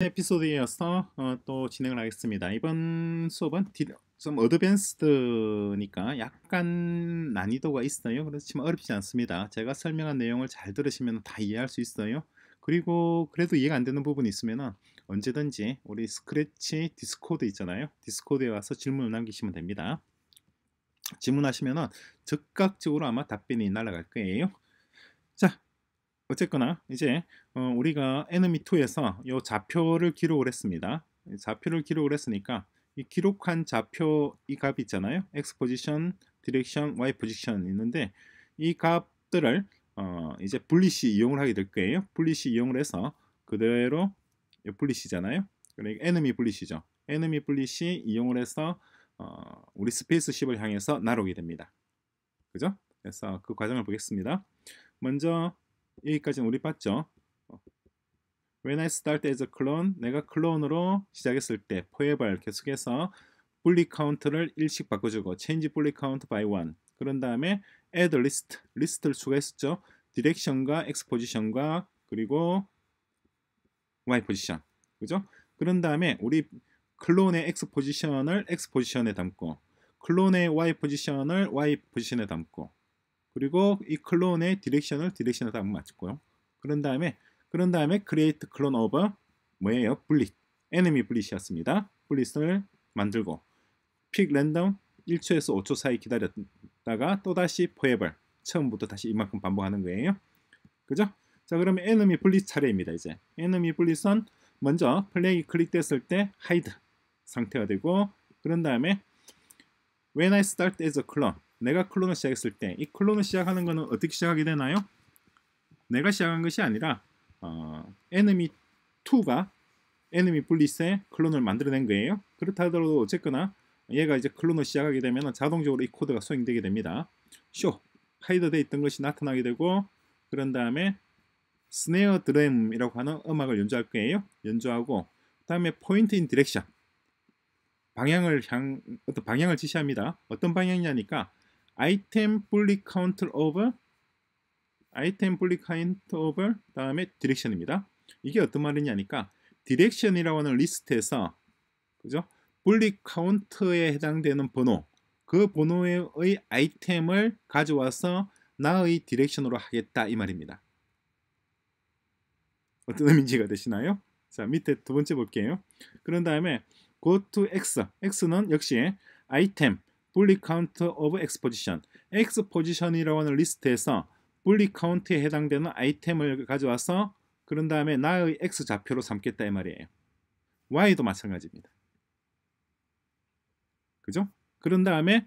에피소드에 이어서 어, 또 진행을 하겠습니다. 이번 수업은 좀 어드밴스드니까 약간 난이도가 있어요. 그렇지만 어렵지 않습니다. 제가 설명한 내용을 잘 들으시면 다 이해할 수 있어요. 그리고 그래도 이해가 안 되는 부분이 있으면 언제든지 우리 스크래치 디스코드 있잖아요. 디스코드에 와서 질문을 남기시면 됩니다. 질문하시면 즉각적으로 아마 답변이 날아갈 거예요. 자, 어쨌거나 이제 어, 우리가 에너미2에서 이 좌표를 기록을 했습니다. 좌표를 기록을 했으니까 이 기록한 좌표 이 값 있잖아요. X 포지션, 디렉션, Y 포지션 있는데 이 값들을 어, 이제 분리시 이용을 하게 될 거예요. 분리시 이용을 해서 그대로 분리시잖아요. 그러니까 에너미 분리시죠. 에너미 분리시 이용을 해서 어, 우리 스페이스십을 향해서 날아오게 됩니다. 그죠? 그래서 그 과정을 보겠습니다. 먼저 여기까지는 우리 봤죠? 어. When I start as a clone, 내가 클론으로 시작했을 때 forever 계속해서 bully count를 일씩 바꿔주고 change bully count by o 그런 다음에 add list, 리스트를 추가했었죠. 디렉션과 x p o s i t i o n 과 그리고 y 포지션 그죠? 그런 다음에 우리 클론의 x 포지션을 x 포지션에 담고 클론의 y 포지션을 y 포지션에 담고 그리고 이 클론의 디렉션을 디렉션에다 한번 맞추고요. 그런 다음에 그런 다음에 create clone over 뭐예요? 블릿 e n 미 블릿이었습니다. 블릿을 만들고 픽 랜덤 1초에서 5초 사이 기다렸다가 또다시 포에벌 처음부터 다시 이만큼 반복하는 거예요. 그죠? 자 그러면 e n e 블릿 차례입니다. 이제 e n 미 블릿은 먼저 플레이 클릭됐을 때 하이드 상태가 되고 그런 다음에 when I start as a clone 내가 클론을 시작했을 때 이 클론을 시작하는 것은 어떻게 시작하게 되나요? 내가 시작한 것이 아니라 에너미 2가 에너미 블리스세 클론을 만들어낸 거예요. 그렇다 하더라도 어쨌거나 얘가 이제 클론을 시작하게 되면 자동적으로 이 코드가 수행되게 됩니다. 쇼 하이드돼 있던 것이 나타나게 되고 그런 다음에 스네어 드램이라고 하는 음악을 연주할 거예요. 연주하고 그다음에 포인트 인 디렉션 방향을 향 어떤 방향을 지시합니다. 어떤 방향이냐니까 아이템 f u 카운트 오 o 아이템 f u l l 트오 o 다음에 디렉션입니다. 이게 어떤 말이냐니까 디렉션이라고 하는 리스트에서 그죠? fully 에 해당되는 번호 그 번호의 아이템을 가져와서 나의 디렉션으로 하겠다 이 말입니다. 어떤 의미인지가 되시나요? 자 밑에 두 번째 볼게요. 그런 다음에 go to x x는 역시 아이템 불리 카운트 오브 엑스포지션 엑스포지션이라고 하는 리스트에서 불리 카운트에 해당되는 아이템을 가져와서 그런 다음에 나의 x 좌표로 삼겠다 이 말이에요. y도 마찬가지입니다. 그죠? 그런 다음에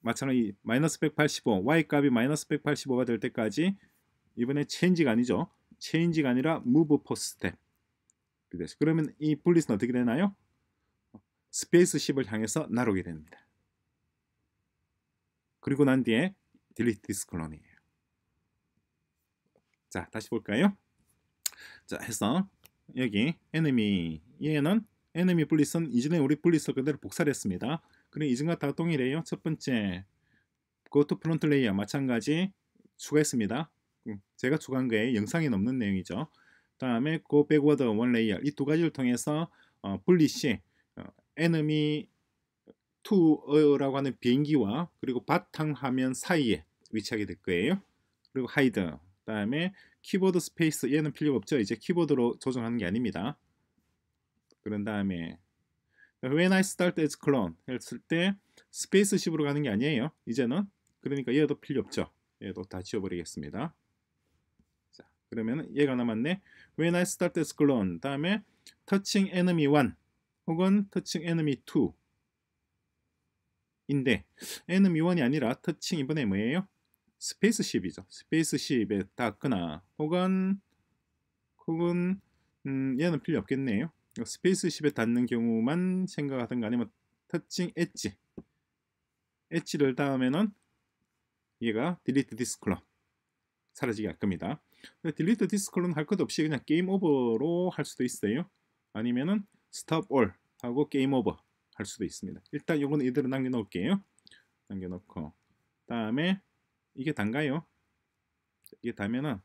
마찬가지 마이너스 185 y 값이 마이너스 185가 될 때까지 이번에 c h a n g e 가 아니죠. c h a n g e 가 아니라 move 포스 스텝. 그래서 그러면 이 분리스는 어떻게 되나요? 스페이스 10을 향해서 나오게 됩니다. 그리고 난 뒤에 delete this c o l u n 이에요 자, 다시 볼까요? 자, 해서 여기 enemy 얘는 enemy 블리스는 이전에 우리 블리스 그대로 복사를 했습니다. 그럼 이전과 다 동일해요. 첫 번째 고토 프론트 레이어 마찬가지 추가했습니다. 음, 제가 추가한 거에 영상이 넘는 내용이죠. 다음에 backward 고 백워드 원 레이어 이 두 가지를 통해서 어, 블리 어, enemy 투어라고 하는 비행기와 그리고 바탕 화면 사이에 위치하게 될 거예요. 그리고 하이드 그다음에 키보드 스페이스 얘는 필요 없죠. 이제 키보드로 조정하는 게 아닙니다. 그런 다음에 When I start as clone 했을 때 스페이스십으로 가는 게 아니에요. 이제는 그러니까 얘도 필요 없죠. 얘도 다 지워버리겠습니다. 자, 그러면 얘가 남았네. When I start as clone 다음에 touching enemy 1 혹은 touching enemy 2 인데 N은 미원이 아니라 터칭 이번에 뭐예요? 스페이스십이죠. 스페이스십에 닿거나 혹은 혹은 음, 얘는 필요 없겠네요. 스페이스십에 닿는 경우만 생각하든가 아니면 터칭 엣지 엣지를 닿으면은 얘가 딜리트 디스클럽 사라지게 할 겁니다. 딜리트 디스클럽은 할것 없이 그냥 게임 오버로 할 수도 있어요. 아니면은 스탑 올 하고 게임 오버 할 수도 있습니다. 일단 요건 이대로 남겨놓을게요. 남겨놓고 다음에 이게 단가요. 이게 다면은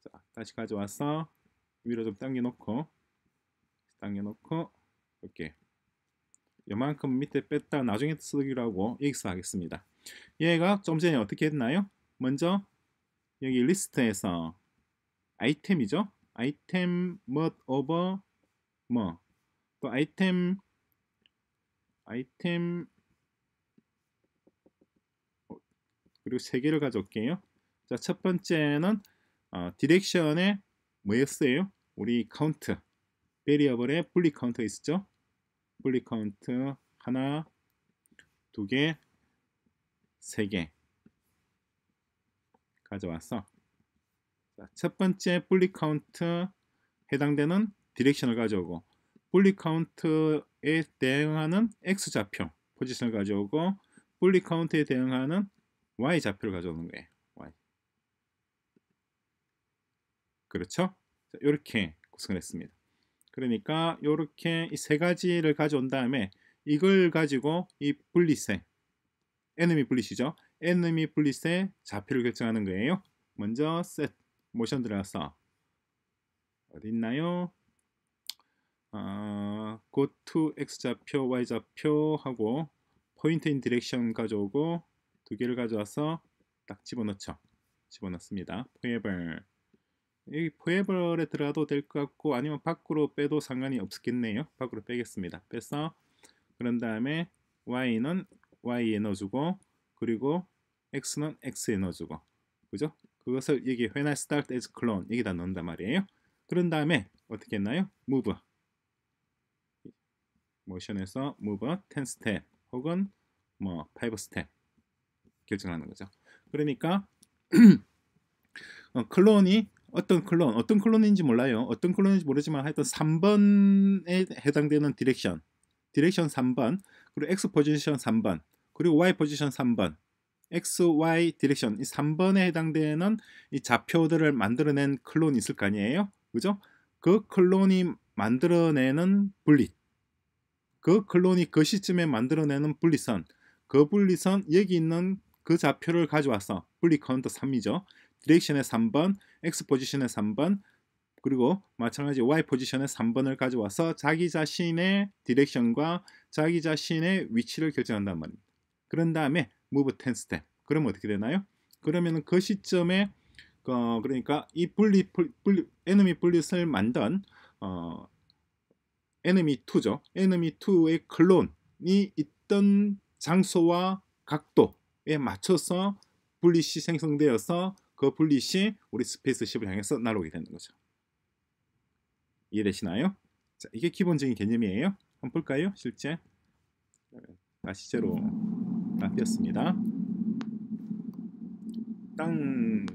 자, 다시 가져와서 위로 좀 당겨놓고 당겨놓고 이렇게 요만큼 밑에 뺐다 나중에 쓰기로 하고 여기서 하겠습니다. 얘가 좀 전에 어떻게 했나요? 먼저 여기 리스트에서 아이템이죠. 아이템 뭐 오버 뭐 또 아이템 아이템 어, 그리고 세 개를 가져올게요. 자, 첫 번째는 어, 디렉션의 뭐였어요? 우리 카운트 베리어블에 분리 카운트 있었죠? 분리 카운트 하나, 두 개, 세 개 가져왔어. 자, 첫 번째 분리 카운트 해당되는 디렉션을 가져오고 분리 카운트 에 대응하는 x 좌표 포지션을 가져오고 풀리 카운트에 대응하는 y 좌표를 가져오는 거예요. y 그렇죠? 자, 이렇게 구성을 했습니다. 그러니까 이렇게 이 세 가지를 가져온 다음에 이걸 가지고 이 분리세 에너미 분리시죠. 에너미 분리세 좌표를 결정하는 거예요. 먼저 set 모션 들어가서 어디 있나요? 아, go to x좌표, y좌표 하고 포인트 인 디렉션 가져오고 두 개를 가져와서 딱 집어넣죠. 집어넣습니다. 포에벌 이 포에벌에 들어가도 될 것 같고 아니면 밖으로 빼도 상관이 없겠네요. 밖으로 빼겠습니다. 빼서 그런 다음에 y는 y에 넣어주고 그리고 x는 x에 넣어주고 그죠? 그것을 여기 when I start as clone 여기다 넣는단 말이에요. 그런 다음에 어떻게 했나요? move 모션에서 move 10 step 혹은 뭐5 step 결정하는 거죠. 그러니까 어, 클론이 어떤 클론, 어떤 클론인지 몰라요. 어떤 클론인지 모르지만 하여튼 3번에 해당되는 디렉션, 디렉션 3번, 그리고 X 포지션 3번, 그리고 Y 포지션 3번, X, Y 디렉션 이 3번에 해당되는 이 좌표들을 만들어낸 클론이 있을 거 아니에요. 그죠? 그 클론이 만들어내는 분리 그 클론이 그 시점에 만들어내는 분리선 그 분리선 여기 있는 그 좌표를 가져와서 분리 카운터 3이죠. 디렉션의 3번, X 포지션의 3번, 그리고 마찬가지 Y 포지션의 3번을 가져와서 자기 자신의 디렉션과 자기 자신의 위치를 결정한단 말입니다. 그런 다음에 move 10 step. 그럼 어떻게 되나요? 그러면 그 시점에 어, 그러니까 이 분리, 분리 에너미 분리선을 만든 어, 에너미2죠. 에너미2의 클론이 있던 장소와 각도에 맞춰서 분리시 생성되어서 그 분리시 우리 스페이스십을 향해서 날아오게 되는 거죠. 이해되시나요? 자, 이게 기본적인 개념이에요. 한번 볼까요? 실제 다시 제로 아, 띄었습니다. 땅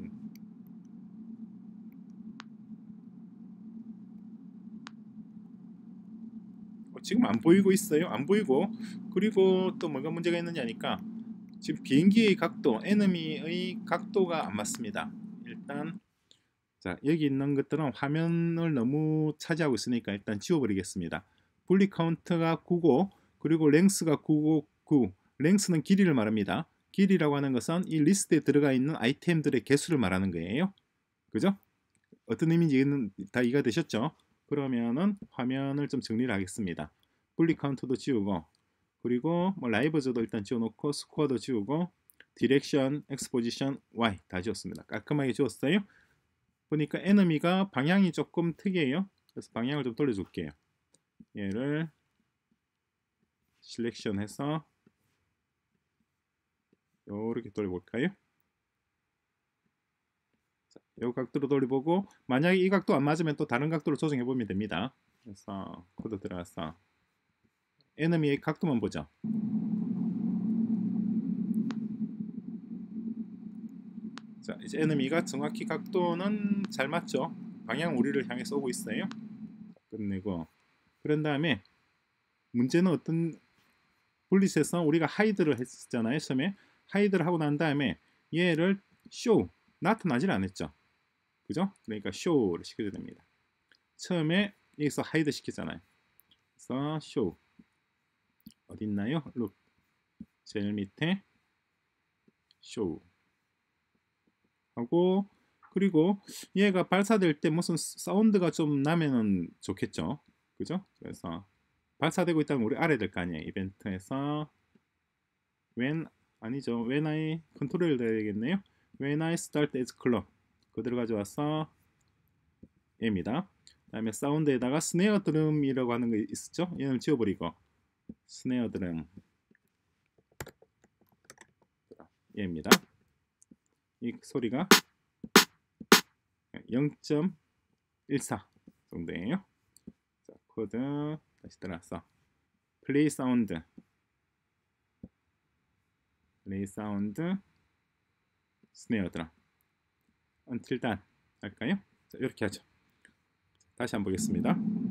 지금 안 보이고 있어요. 안 보이고 그리고 또 뭐가 문제가 있는지냐니까 지금 비행기의 각도, 에너미의 각도가 안 맞습니다. 일단 자 여기 있는 것들은 화면을 너무 차지하고 있으니까 일단 지워버리겠습니다. 분리 카운트가 9고 그리고 랭스가 9고 9 랭스는 길이를 말합니다. 길이라고 하는 것은 이 리스트에 들어가 있는 아이템들의 개수를 말하는 거예요. 그죠? 어떤 의미인지 다 이해가 되셨죠? 그러면은 화면을 좀 정리를 하겠습니다. 분리 카운트도 지우고 그리고 뭐 라이브즈도 일단 지워놓고 스코어도 지우고 디렉션, 엑스포지션, Y 다 지웠습니다. 깔끔하게 지웠어요. 보니까 에너미가 방향이 조금 특이해요. 그래서 방향을 좀 돌려줄게요. 얘를 실렉션 해서 이렇게 돌려볼까요? 이 각도로 돌려보고 만약에 이 각도 안 맞으면 또 다른 각도로 조정해 보면 됩니다. 그래서 코드 들어가서 에너미의 각도만 보죠. 자 이제 에너미가 정확히 각도는 잘 맞죠. 방향 우리를 향해 쏘고 있어요. 끝내고 그런 다음에 문제는 어떤 분릿에서 우리가 하이드를 했잖아요. 었 처음에 하이드를 하고 난 다음에 얘를 쇼 나타나질 않았죠. 그죠? 그러니까 show를 시켜야 됩니다. 처음에 여기서 hide 시키잖아요 그래서 show 어딨나요? look 제일 밑에 show 하고 그리고 얘가 발사될 때 무슨 사운드가 좀 나면은 좋겠죠. 그죠? 그래서 발사되고 있다면 우리 알아야 될거 아니에요. 이벤트에서 when 아니죠. when I 컨트롤 되야겠네요. when I start as club 그대로 가져와서 a 입니다 다음에 사운드에다가 스네어 드럼이라고 하는 게 있었죠? 얘는 지워버리고 스네어 드럼 a 입니다이 소리가 0.14 정도예요. 자, 코드 다시 들어왔어 플레이 사운드 플레이 사운드 스네어 드럼 until 음, done 할까요? 자, 이렇게 하죠. 다시 한번 보겠습니다.